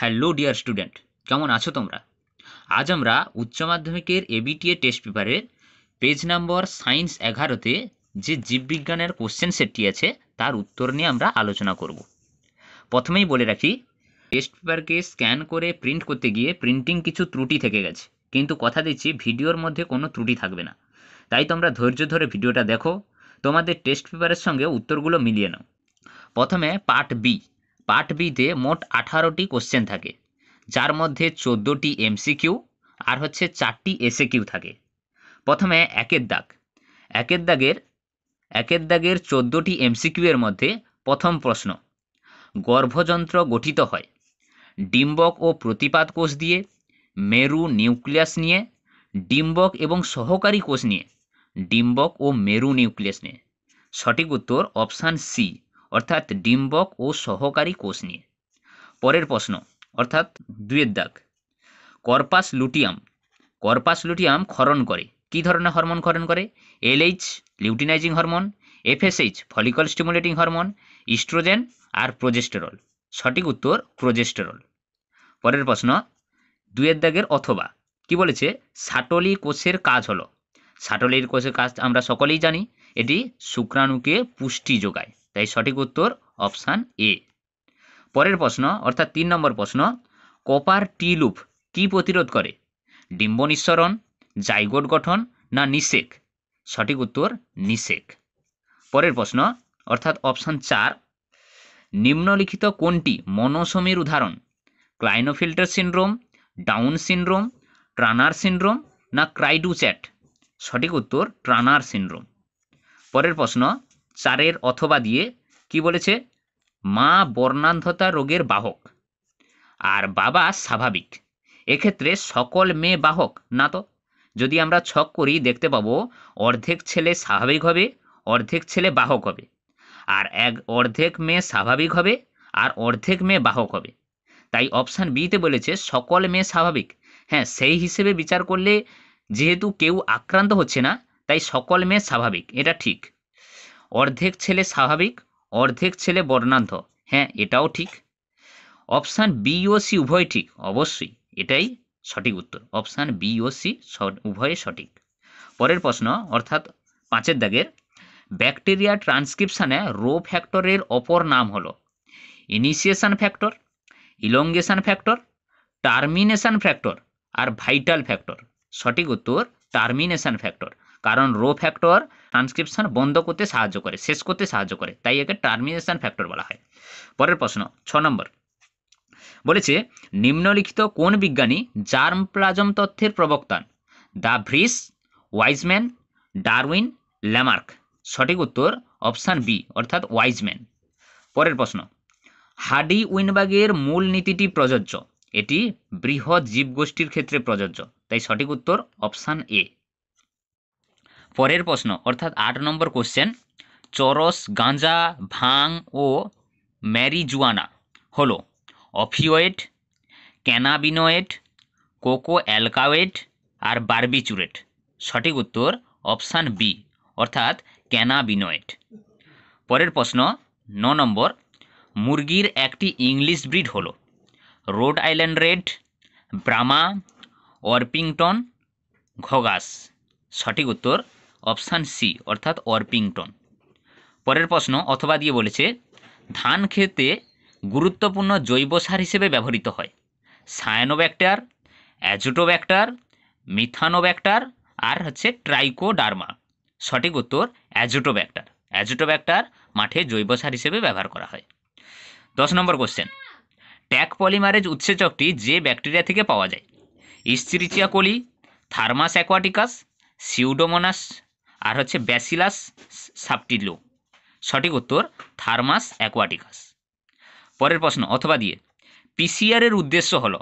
hello dear student কেমন আছো তোমরা আজ আমরা উচ্চ মাধ্যমিকের এবিটিএ টেস্ট পেপারের পেজ নাম্বার সায়েন্স এগারোতে যে জীববিজ্ঞানের কোশ্চেন সেটটি আছে তার উত্তর নিয়ে আমরা আলোচনা করব প্রথমেই বলে রাখি টেস্ট পেপারকে স্ক্যান করে প্রিন্ট করতে গিয়ে প্রিন্টিং কিছু ত্রুটি থেকে গেছে কিন্তু কথা দিচ্ছি ভিডিওর মধ্যে কোনো ত্রুটি থাকবে না তাই তোমরা ধৈর্য ধরে ভিডিওটা দেখো তোমাদের টেস্ট পেপারের সঙ্গে উত্তরগুলো মিলিয়ে নাও প্রথমে পার্ট বি পার্ট বিতে মোট আঠারোটি কোশ্চেন থাকে যার মধ্যে চোদ্দোটি এমসিকিউ আর হচ্ছে চারটি এসে কিউ থাকে প্রথমে একের দাগ একের দাগের একের দাগের চোদ্দোটি এমসিকিউ এর মধ্যে প্রথম প্রশ্ন গর্ভযন্ত্র গঠিত হয় ডিম্বক ও প্রতিপাদ কোষ দিয়ে মেরু নিউক্লিয়াস নিয়ে ডিম্বক এবং সহকারী কোষ নিয়ে ডিম্বক ও মেরু নিউক্লিয়াস নিয়ে সঠিক উত্তর অপশান সি অর্থাৎ ডিম্বক ও সহকারী কোষ নিয়ে পরের প্রশ্ন অর্থাৎ দুয়ের দাগ কর্পাস লুটিয়াম কর্পাস লুটিয়াম খরণ করে কি ধরনের হরমোন ক্ষরণ করে LH luteinizing hormone FSH follicle stimulating hormone oestrogen আর প্রোজেস্টেরল সঠিক উত্তর প্রোজেস্টেরল পরের প্রশ্ন দুয়ের দাগের অথবা কি বলেছে সাটলি কোষের কাজ হলো সাটলির কোষের কাজ আমরা সকলেই জানি এটি শুক্রাণুকে পুষ্টি যোগায় তাই সঠিক উত্তর অপশান এ পরের প্রশ্ন অর্থাৎ তিন নম্বর প্রশ্ন কপার টি লুপ কি প্রতিরোধ করে ডিম্ব নিঃসরণ জাইগোট গঠন না নিষেক সঠিক উত্তর নিষেক পরের প্রশ্ন অর্থাৎ অপশান চার নিম্নলিখিত কোনটি মনোসমির উদাহরণ Klinefelter syndrome Down syndrome Turner syndrome না ক্রাইডুচ্যাট সঠিক উত্তর ট্রানার সিন্ড্রোম পরের প্রশ্ন চারের অথবা দিয়ে কি বলেছে মা বর্ণান্ধতা রোগের বাহক আর বাবা স্বাভাবিক এক্ষেত্রে সকল মেয়ে বাহক না তো যদি আমরা ছক করি দেখতে পাবো অর্ধেক ছেলে স্বাভাবিক হবে অর্ধেক ছেলে বাহক হবে আর এক অর্ধেক মেয়ে স্বাভাবিক হবে আর অর্ধেক মেয়ে বাহক হবে তাই অপশান বিতে বলেছে সকল মেয়ে স্বাভাবিক হ্যাঁ সেই হিসেবে বিচার করলে যেহেতু কেউ আক্রান্ত হচ্ছে না তাই সকল মেয়ে স্বাভাবিক এটা ঠিক অর্ধেক ছেলে স্বাভাবিক অর্ধেক ছেলে বর্ণান্ধ হ্যাঁ এটাও ঠিক অপশান বি ও সি উভয় ঠিক অবশ্যই এটাই সঠিক উত্তর অপশান বি ও সি উভয়ে সঠিক পরের প্রশ্ন অর্থাৎ পাঁচের দাগের ব্যাকটেরিয়া ট্রান্সক্রিপশানে রো ফ্যাক্টরের অপর নাম হলো initiation factor elongation factor termination factor আর ভাইটাল ফ্যাক্টর সঠিক উত্তর টার্মিনেশন ফ্যাক্টর কারণ রো ফ্যাক্টর ট্রান্সক্রিপশন বন্ধ করতে সাহায্য করে শেষ করতে সাহায্য করে তাই একে টার্মিনেশন ফ্যাক্টর বলা হয় পরের প্রশ্ন ছ নম্বর বলেছে নিম্নলিখিত কোন বিজ্ঞানী জার্ম প্লাজম তথ্যের প্রবক্তান de Vries Weismann Darwin Lamarck সঠিক উত্তর অপশান বি অর্থাৎ ওয়াইজম্যান পরের প্রশ্ন হাডি উইনবাগের মূল নীতিটি প্রযোজ্য এটি বৃহৎ জীবগোষ্ঠীর ক্ষেত্রে প্রযোজ্য তাই সঠিক উত্তর অপশান এ পরের প্রশ্ন অর্থাৎ আট নম্বর কোশ্চেন চরস গাঁজা ভাং ও ম্যারিজুয়ানা হলো অফিওয়েড ক্যানাবিনোয়েড কোকো অ্যালকাওয়েড আর বার্বিচুরেট সঠিক উত্তর অপশান বি অর্থাৎ ক্যানাবিনোয়েড পরের প্রশ্ন ন নম্বর মুরগির একটি ইংলিশ ব্রিড হলো Rhode Island Red Brahma Orpington ঘগাস সঠিক উত্তর অপশান সি অর্থাৎ অর্পিংটন পরের প্রশ্ন অথবা দিয়ে বলেছে ধান খেতে গুরুত্বপূর্ণ জৈব সার হিসেবে ব্যবহৃত হয় সায়ানোব্যাক্টার অ্যাজোটোব্যাক্টার মিথানোব্যাক্টার আর হচ্ছে ট্রাইকোডার্মা সঠিক উত্তর অ্যাজোটোব্যাক্টার অ্যাজোটোব্যাক্টার মাঠে জৈব সার হিসেবে ব্যবহার করা হয় দশ নম্বর কোশ্চেন ট্যাক পলিমারেজ উৎসেচকটি যে ব্যাকটেরিয়া থেকে পাওয়া যায় ইস্ত্রিচিয়া কোলি থার্মাস অ্যাকোয়াটিকাস সিউডোমোনাস আর হচ্ছে ব্যাসিলাস সাপটিলো সঠিক উত্তর থার্মাস অ্যাকোয়াটিকাস পরের প্রশ্ন অথবা দিয়ে পিসিআরের উদ্দেশ্য হল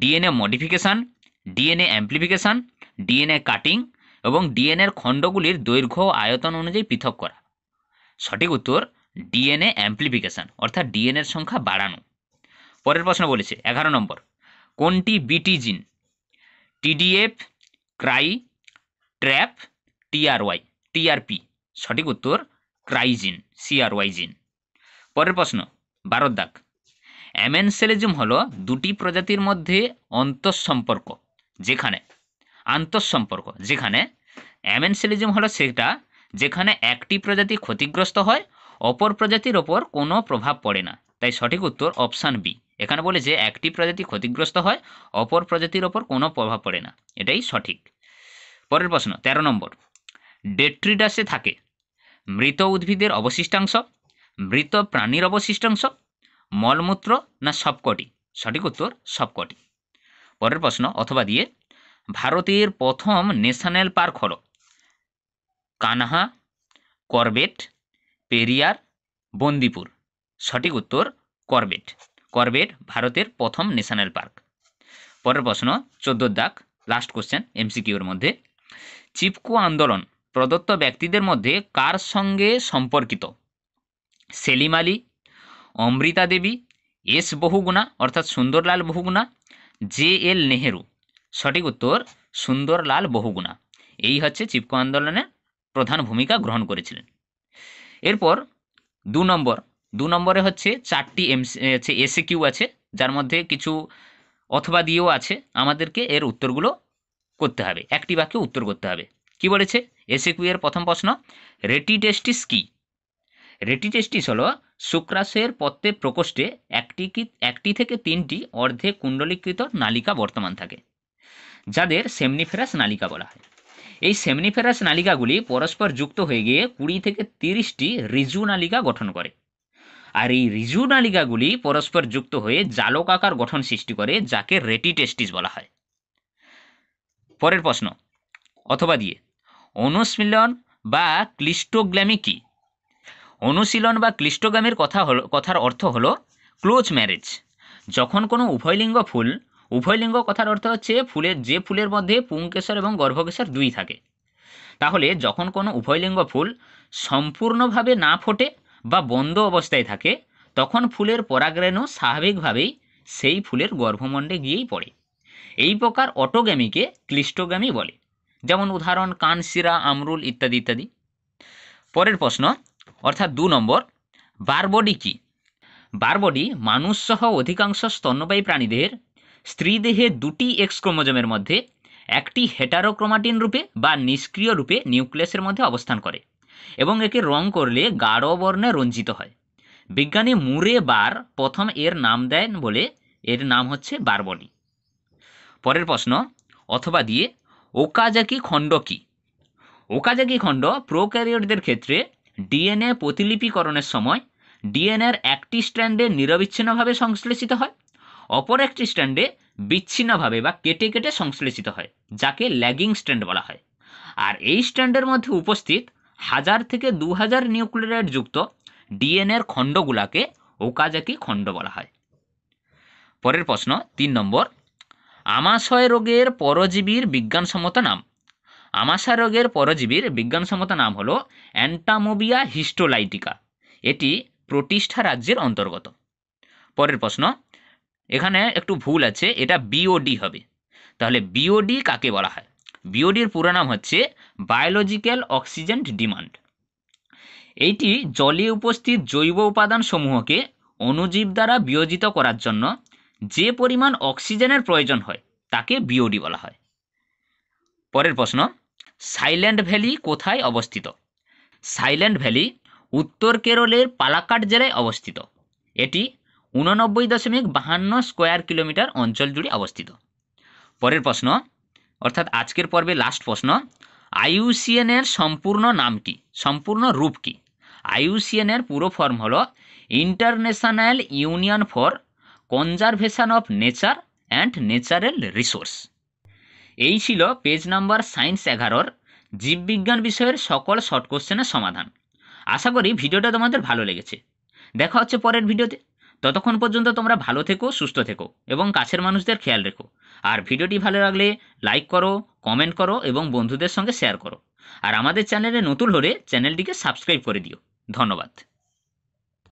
DNA modification DNA amplification DNA cutting এবং ডিএনএর খণ্ডগুলির দৈর্ঘ্য আয়তন অনুযায়ী পৃথক করা সঠিক উত্তর ডিএনএ অ্যাম্প্লিফিকেশান অর্থাৎ ডিএনএর সংখ্যা বাড়ানো পরের প্রশ্ন বলেছে এগারো নম্বর কোনটি Bt gene TDF cry trap TRY TRP সঠিক উত্তর ক্রাইজিন সিআরওয়াইজিন পরের প্রশ্ন বারোর দাগ অ্যামেনসেলিজম হল দুটি প্রজাতির মধ্যে অন্তঃসম্পর্ক যেখানে আন্তঃসম্পর্ক যেখানে অ্যামেনসেলিজম হলো সেটা যেখানে একটি প্রজাতি ক্ষতিগ্রস্ত হয় অপর প্রজাতির ওপর কোনো প্রভাব পড়ে না তাই সঠিক উত্তর অপশান বি এখানে বলে যে একটি প্রজাতি ক্ষতিগ্রস্ত হয় অপর প্রজাতির ওপর কোনো প্রভাব পড়ে না এটাই সঠিক পরের প্রশ্ন ১৩ নম্বর ডেট্রিডাসে থাকে মৃত উদ্ভিদের অবশিষ্টাংশ মৃত প্রাণীর অবশিষ্টাংশ মলমূত্র না সবকটি সঠিক উত্তর সবকটি পরের প্রশ্ন অথবা দিয়ে ভারতের প্রথম ন্যাশনাল পার্ক হল কানহা করবেট পেরিয়ার বন্দিপুর সঠিক উত্তর করবেট করবেট ভারতের প্রথম ন্যাশনাল পার্ক পরের প্রশ্ন চোদ্দ দাগ লাস্ট কোশ্চেন এমসিকিউর মধ্যে চিপকো আন্দোলন প্রদত্ত ব্যক্তিদের মধ্যে কার সঙ্গে সম্পর্কিত সেলিম আলী অমৃতা দেবী এস বহুগুণা অর্থাৎ সুন্দরলাল বহুগুণা জে এল নেহেরু সঠিক উত্তর সুন্দরলাল বহুগুণা এই হচ্ছে চিপকো আন্দোলনের প্রধান ভূমিকা গ্রহণ করেছিলেন এরপর দু নম্বর দু নম্বরে হচ্ছে চারটি এমসি আছে এসে কিউ আছে যার মধ্যে কিছু অথবা দিয়েও আছে আমাদেরকে এর উত্তরগুলো করতে হবে একটি বাক্যে উত্তর করতে হবে কি বলেছে এসিকিউ e এর প্রথম প্রশ্ন রেটিটেস্টিস কি রেটিটেস্টিস হলো শুক্রাশয়ের পত্রের প্রকোষ্ঠে একটি কি একটি থেকে তিনটি অর্ধে কুণ্ডলীকৃত নালিকা বর্তমান থাকে যাদের সেমনিফেরাস নালিকা বলা হয় এই সেমনিফেরাস নালিকাগুলি পরস্পর যুক্ত হয়ে গিয়ে কুড়ি থেকে তিরিশটি রিজু নালিকা গঠন করে আর এই রিজু নালিকাগুলি পরস্পর যুক্ত হয়ে জালক আকার গঠন সৃষ্টি করে যাকে রেটিটেস্টিস বলা হয় পরের প্রশ্ন অথবা দিয়ে অনুশীলন বা ক্লিস্টোগ্রামি কী অনুশীলন বা ক্লিষ্টোগ্রামের কথা হল কথার অর্থ হল ক্লোজ ম্যারেজ যখন কোনো উভয়লিঙ্গ ফুল উভয়লিঙ্গ কথার অর্থ হচ্ছে ফুলের যে ফুলের মধ্যে পুংকেশর এবং গর্ভকেশর দুই থাকে তাহলে যখন কোনো উভয়লিঙ্গ ফুল সম্পূর্ণভাবে না ফোটে বা বন্ধ অবস্থায় থাকে তখন ফুলের পরাগরেণু স্বাভাবিকভাবেই সেই ফুলের গর্ভমণ্ডে গিয়েই পড়ে এই প্রকার অটোগ্যামিকে ক্লিস্টোগ্যামি বলে যেমন উদাহরণ কানসিরা আমরুল ইত্যাদি ইত্যাদি পরের প্রশ্ন অর্থাৎ দু নম্বর বারবডি কি বারবডি মানুষ সহ অধিকাংশ স্তন্যবায়ী প্রাণীদের স্ত্রীদেহে দুটি এক্স মধ্যে একটি হেটারোক্রোমাটিন রূপে বা নিষ্ক্রিয় রূপে নিউক্লিয়াসের মধ্যে অবস্থান করে এবং একে রং করলে গাঢ় বর্ণে রঞ্জিত হয় বিজ্ঞানী মুরে বার প্রথম এর নাম দেন বলে এর নাম হচ্ছে বারবডি পরের প্রশ্ন অথবা দিয়ে ওকাজাকি খণ্ড কী ওকাজাকি খণ্ড প্রোক্যারিওটদের ক্ষেত্রে ডিএনএ প্রতিলিপিকরণের সময় ডিএনএর একটি স্ট্যান্ডে নিরবিচ্ছিন্নভাবে সংশ্লেষিত হয় অপর একটি স্ট্যান্ডে বিচ্ছিন্নভাবে বা কেটে কেটে সংশ্লেষিত হয় যাকে ল্যাগিং স্ট্যান্ড বলা হয় আর এই স্ট্যান্ডের মধ্যে উপস্থিত হাজার থেকে দু হাজার নিউক্লিয়ার যুক্ত ডিএনএর খণ্ডগুলাকে ওকাজাকি খণ্ড বলা হয় পরের প্রশ্ন তিন নম্বর আমাশয় রোগের পরজীবীর বিজ্ঞানসম্মত নাম আমাশয় রোগের পরজীবীর বিজ্ঞানসম্মত নাম হল অ্যান্টামোবিয়া হিস্টোলাইটিকা এটি প্রতিষ্ঠা রাজ্যের অন্তর্গত পরের প্রশ্ন এখানে একটু ভুল আছে এটা বিওডি হবে তাহলে বিওডি কাকে বলা হয় বিওডির পুরো নাম হচ্ছে বায়োলজিক্যাল অক্সিজেন ডিমান্ড এইটি জলে উপস্থিত জৈব উপাদান সমূহকে অণুজীব দ্বারা বিয়োজিত করার জন্য যে পরিমাণ অক্সিজেনের প্রয়োজন হয় তাকে বিওডি বলা হয় পরের প্রশ্ন সাইল্যান্ড ভ্যালি কোথায় অবস্থিত সাইল্যান্ড ভ্যালি উত্তর কেরলের পালাকাট জেলায় অবস্থিত এটি উননব্বই দশমিক বাহান্ন স্কোয়ার কিলোমিটার অঞ্চল জুড়ে অবস্থিত পরের প্রশ্ন অর্থাৎ আজকের পর্বে লাস্ট প্রশ্ন আইউসিএনের সম্পূর্ণ নাম কি সম্পূর্ণ রূপ কি আইউসিএনের পুরো ফর্ম হল international union for conservation of nature and natural resource এই ছিল পেজ নাম্বার সায়েন্স এগারোর জীববিজ্ঞান বিষয়ের সকল শর্ট কোশ্চেনের সমাধান আশা করি ভিডিওটা তোমাদের ভালো লেগেছে দেখা হচ্ছে পরের ভিডিওতে ততক্ষণ পর্যন্ত তোমরা ভালো থেকো সুস্থ থেকো এবং কাছের মানুষদের খেয়াল রেখো আর ভিডিওটি ভালো লাগলে লাইক করো কমেন্ট করো এবং বন্ধুদের সঙ্গে শেয়ার করো আর আমাদের চ্যানেলে নতুন হলে চ্যানেলটিকে সাবস্ক্রাইব করে দিও ধন্যবাদ